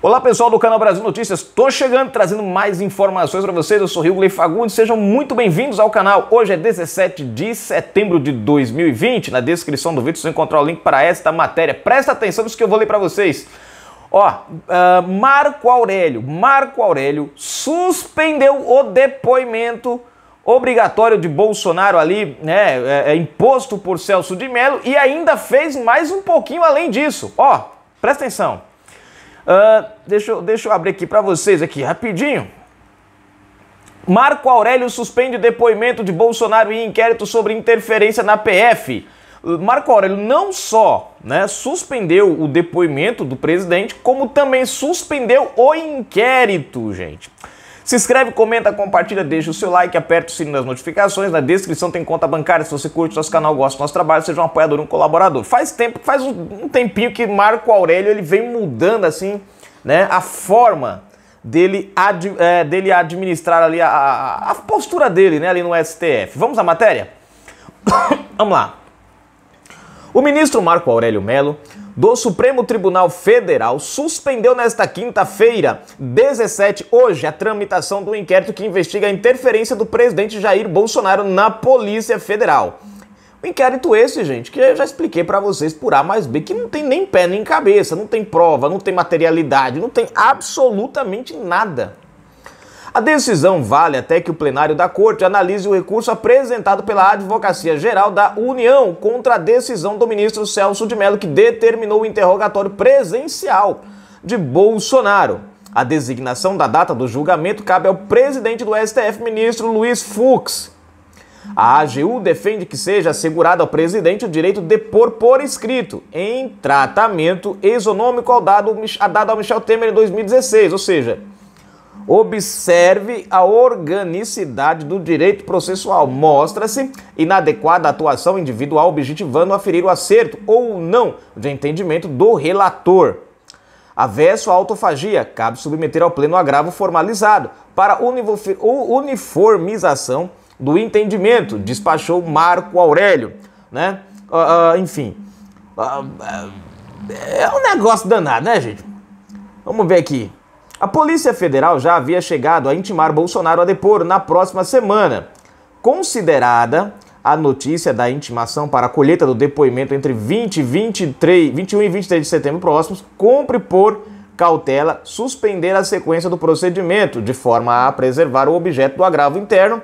Olá pessoal do canal Brasil Notícias, estou chegando trazendo mais informações para vocês. Eu sou Rio Fagundes, sejam muito bem-vindos ao canal. Hoje é 17 de setembro de 2020. Na descrição do vídeo você encontra o link para esta matéria. Presta atenção nisso que eu vou ler para vocês. Ó, uh, Marco Aurélio, Marco Aurélio suspendeu o depoimento obrigatório de Bolsonaro ali, né, é, é, imposto por Celso de Mello e ainda fez mais um pouquinho além disso. Ó, presta atenção. Uh, deixa, eu, deixa eu abrir aqui para vocês aqui rapidinho. Marco Aurélio suspende depoimento de Bolsonaro em inquérito sobre interferência na PF. Marco Aurélio não só né, suspendeu o depoimento do presidente, como também suspendeu o inquérito, gente. Se inscreve, comenta, compartilha, deixa o seu like, aperta o sininho das notificações. Na descrição tem conta bancária. Se você curte nosso canal, gosta do nosso trabalho, seja um apoiador, um colaborador. Faz tempo, faz um tempinho que Marco Aurélio ele vem mudando assim, né, a forma dele, ad, é, dele administrar ali a, a, a postura dele, né, ali no STF. Vamos à matéria? Vamos lá. O ministro Marco Aurélio Melo do Supremo Tribunal Federal suspendeu nesta quinta-feira, 17, hoje, a tramitação do inquérito que investiga a interferência do presidente Jair Bolsonaro na Polícia Federal. O inquérito esse, gente, que eu já expliquei para vocês por A mais B, que não tem nem pé nem cabeça, não tem prova, não tem materialidade, não tem absolutamente nada. A decisão vale até que o plenário da Corte analise o recurso apresentado pela Advocacia Geral da União contra a decisão do ministro Celso de Mello, que determinou o interrogatório presencial de Bolsonaro. A designação da data do julgamento cabe ao presidente do STF, ministro Luiz Fux. A AGU defende que seja assegurado ao presidente o direito de pôr por escrito, em tratamento exonômico ao dado, dado ao Michel Temer em 2016, ou seja, Observe a organicidade do direito processual. Mostra-se inadequada a atuação individual objetivando aferir o acerto ou não de entendimento do relator. Averso à autofagia, cabe submeter ao pleno agravo formalizado para uniformização do entendimento, despachou Marco Aurélio, né? Uh, uh, enfim, uh, é um negócio danado, né, gente? Vamos ver aqui. A Polícia Federal já havia chegado a intimar Bolsonaro a depor na próxima semana. Considerada a notícia da intimação para a colheita do depoimento entre 20 e 23, 21 e 23 de setembro próximos, cumpre por cautela suspender a sequência do procedimento, de forma a preservar o objeto do agravo interno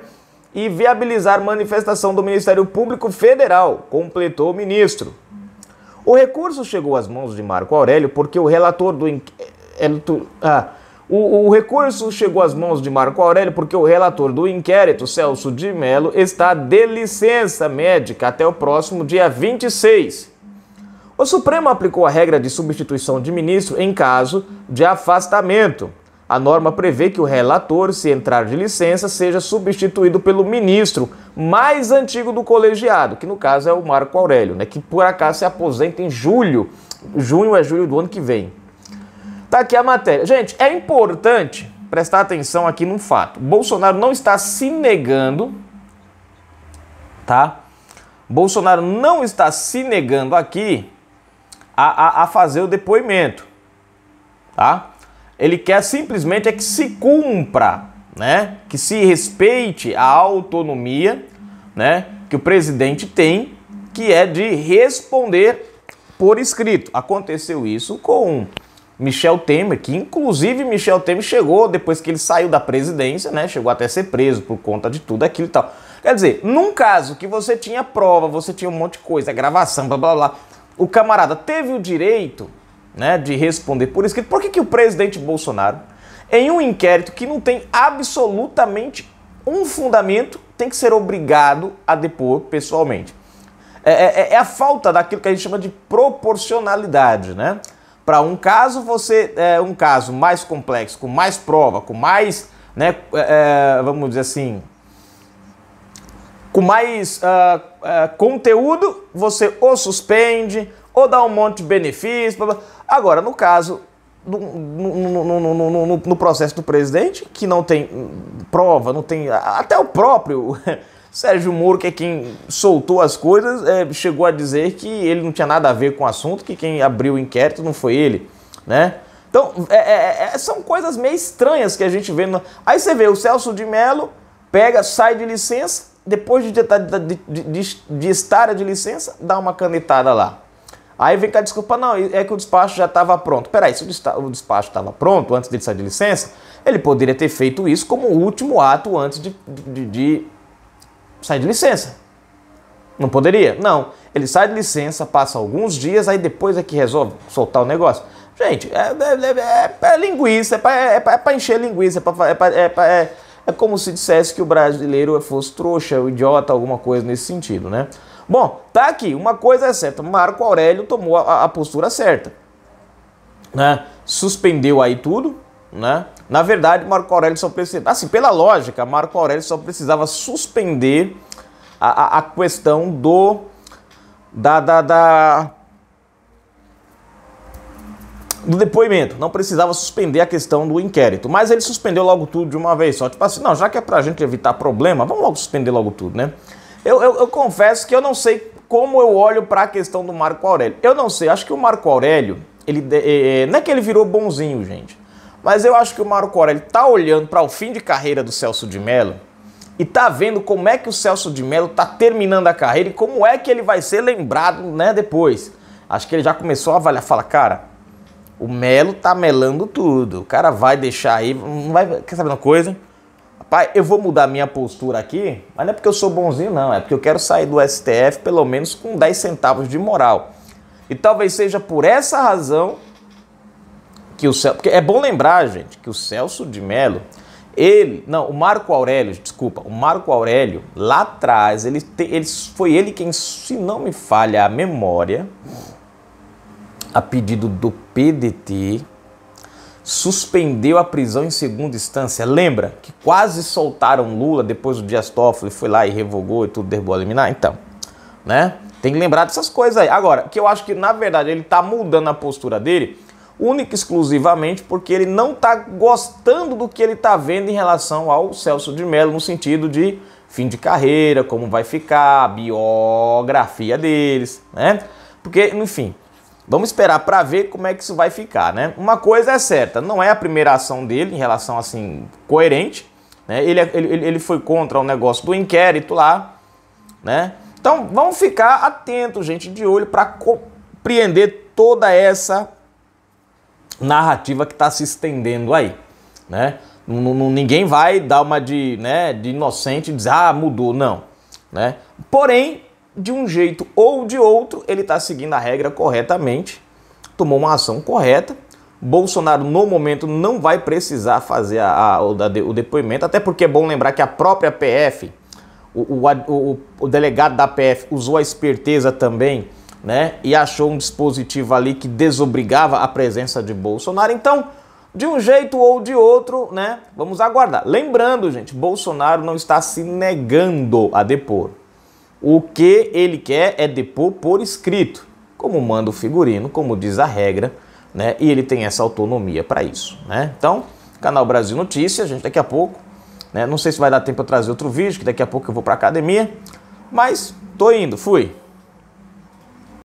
e viabilizar manifestação do Ministério Público Federal, completou o ministro. O recurso chegou às mãos de Marco Aurélio porque o relator do é, é, Ah, o, o, recurso chegou às mãos de Marco Aurélio porque o relator do inquérito, Celso de Mello, está de licença médica até o próximo dia 26. O Supremo aplicou a regra de substituição de ministro em caso de afastamento. A norma prevê que o relator, se entrar de licença, seja substituído pelo ministro mais antigo do colegiado, que no caso é o Marco Aurélio, né, que por acaso se aposenta em julho. Junho é julho do ano que vem. Tá aqui a matéria. Gente, é importante prestar atenção aqui num fato. Bolsonaro não está se negando, tá? Bolsonaro não está se negando aqui a, a, a fazer o depoimento, tá? Ele quer simplesmente é que se cumpra, né? Que se respeite a autonomia, né? Que o presidente tem, que é de responder por escrito. Aconteceu isso com Michel Temer, que inclusive Michel Temer chegou depois que ele saiu da presidência, né? Chegou até a ser preso por conta de tudo aquilo e tal. Quer dizer, num caso que você tinha prova, você tinha um monte de coisa, gravação, blá blá blá, o camarada teve o direito, né, de responder por escrito. Por que, que o presidente Bolsonaro, em um inquérito que não tem absolutamente um fundamento, tem que ser obrigado a depor pessoalmente? É, é, é a falta daquilo que a gente chama de proporcionalidade, né? Para um caso, você é um caso mais complexo, com mais prova, com mais, né, é, é vamos dizer assim, com mais uh, uh, conteúdo, você ou suspende, ou dá um monte de benefício. Blá blá. Agora, no caso, no, no, no, no, processo do presidente, que não tem hum, prova, não tem. Até o próprio Sérgio Moro, que é quem soltou as coisas, é, chegou a dizer que ele não tinha nada a ver com o assunto, que quem abriu o inquérito não foi ele, né? Então, é, é, é, é são coisas meio estranhas que a gente vê. No... Aí você vê o Celso de Mello, pega, sai de licença, depois de, de, de, de, estar de licença, dá uma canetada lá. Aí vem cá, desculpa, não, é que o despacho já estava pronto. Peraí, se o despacho estava pronto antes dele sair de licença, ele poderia ter feito isso como último ato antes de, de, de sai de licença. Não poderia? Não. Ele sai de licença, passa alguns dias, aí depois é que resolve soltar o negócio. Gente, é, é, é, é linguiça, é para encher linguiça, é, é como se dissesse que o brasileiro fosse trouxa, ou idiota, alguma coisa nesse sentido, né? Bom, tá aqui, uma coisa é certa, Marco Aurélio tomou a, a postura certa, né? Suspendeu aí tudo, né? Na verdade, Marco Aurélio só precisava, assim, pela lógica, Marco Aurélio só precisava suspender a, a, a questão do da, da, da do depoimento, não precisava suspender a questão do inquérito, mas ele suspendeu logo tudo de uma vez só, tipo assim, não, já que é pra gente evitar problema, vamos logo suspender logo tudo, né? Eu, eu, eu confesso que eu não sei como eu olho para a questão do Marco Aurélio. Eu não sei, acho que o Marco Aurélio, ele, é, é, não é que ele virou bonzinho, gente. Mas eu acho que o Marco Aurélio está olhando para o fim de carreira do Celso de Mello e tá vendo como é que o Celso de Mello tá terminando a carreira e como é que ele vai ser lembrado, né, depois. Acho que ele já começou a avaliar, fala, cara, o Melo tá melando tudo. O cara vai deixar aí, não vai, quer saber uma coisa? Rapaz, eu vou mudar minha postura aqui, mas não é porque eu sou bonzinho não, é porque eu quero sair do STF pelo menos com 10 centavos de moral. E talvez seja por essa razão que o Celso, porque é bom lembrar, gente, que o Celso de Mello, ele, não, o Marco Aurélio, desculpa, o Marco Aurélio, lá atrás, ele, te, ele foi ele quem, se não me falha a memória, a pedido do PDT, suspendeu a prisão em segunda instância. Lembra que quase soltaram Lula depois do Dias Toffoli, foi lá e revogou e tudo, derrubou a liminar? Então, né? Tem que lembrar dessas coisas aí. Agora, que eu acho que, na verdade, ele tá mudando a postura dele, única e exclusivamente porque ele não está gostando do que ele está vendo em relação ao Celso de Mello, no sentido de fim de carreira, como vai ficar, a biografia deles, né? Porque, enfim, vamos esperar para ver como é que isso vai ficar, né? Uma coisa é certa, não é a primeira ação dele em relação, assim, coerente, né? Ele, é, ele, ele foi contra o negócio do inquérito lá, né? Então, vamos ficar atentos, gente, de olho para compreender toda essa narrativa que está se estendendo aí, né? Ninguém vai dar uma de, né, de inocente e dizer, ah, mudou, não. Né? Porém, de um jeito ou de outro, ele está seguindo a regra corretamente, tomou uma ação correta. Bolsonaro, no momento, não vai precisar fazer a, a, o, depoimento, até porque é bom lembrar que a própria PF, o, o, o, o delegado da PF, usou a esperteza também né? E achou um dispositivo ali que desobrigava a presença de Bolsonaro. Então, de um jeito ou de outro, né? Vamos aguardar. Lembrando, gente, Bolsonaro não está se negando a depor. O que ele quer é depor por escrito, como manda o figurino, como diz a regra, né? E ele tem essa autonomia para isso, né? Então, canal Brasil Notícias, gente, daqui a pouco, né? Não sei se vai dar tempo para trazer outro vídeo, que daqui a pouco eu vou para academia, mas tô indo, fui.